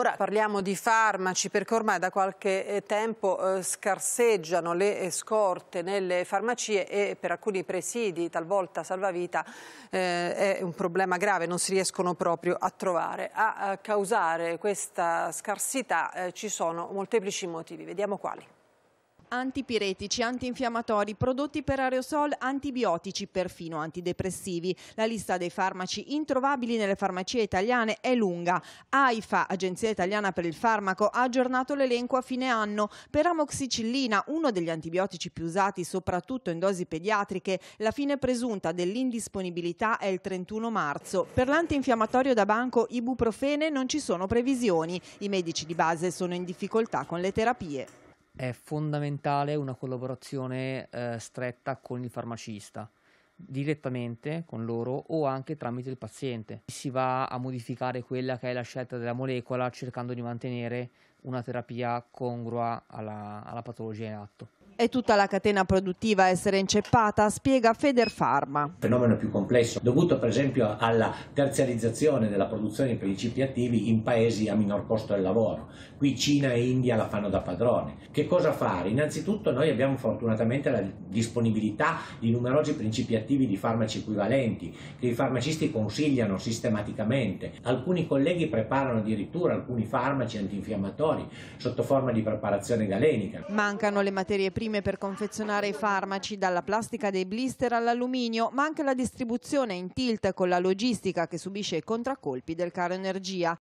Ora parliamo di farmaci perché ormai da qualche eh, tempo eh, scarseggiano le eh, scorte nelle farmacie e per alcuni presidi, talvolta salvavita, è un problema grave, non si riescono proprio a trovare. A, causare questa scarsità ci sono molteplici motivi, vediamo quali antipiretici, antinfiammatori, prodotti per aerosol, antibiotici, perfino antidepressivi. La lista dei farmaci introvabili nelle farmacie italiane è lunga. AIFA, Agenzia Italiana per il Farmaco, ha aggiornato l'elenco a fine anno. Per amoxicillina, uno degli antibiotici più usati soprattutto in dosi pediatriche, la fine presunta dell'indisponibilità è il 31 marzo. Per l'antinfiammatorio da banco ibuprofene non ci sono previsioni. I medici di base sono in difficoltà con le terapie è fondamentale una collaborazione eh, stretta con il farmacista direttamente con loro o anche tramite il paziente. Si va a modificare quella che è la scelta della molecola cercando di mantenere una terapia congrua alla, alla patologia in atto. È tutta la catena produttiva a essere inceppata, spiega Feder Pharma. Il Fenomeno più complesso, dovuto per esempio alla terzializzazione della produzione di principi attivi in paesi a minor costo del lavoro. Qui Cina e India la fanno da padrone. Che cosa fare? Innanzitutto noi abbiamo fortunatamente la disponibilità di numerosi principi attivi di farmaci equivalenti che i farmacisti consigliano sistematicamente. Alcuni colleghi preparano addirittura alcuni farmaci antinfiammatori sotto forma di preparazione galenica. Mancano le materie prime prime per confezionare i farmaci, dalla plastica dei blister all'alluminio, ma anche la distribuzione in tilt con la logistica che subisce i contraccolpi del caro energia.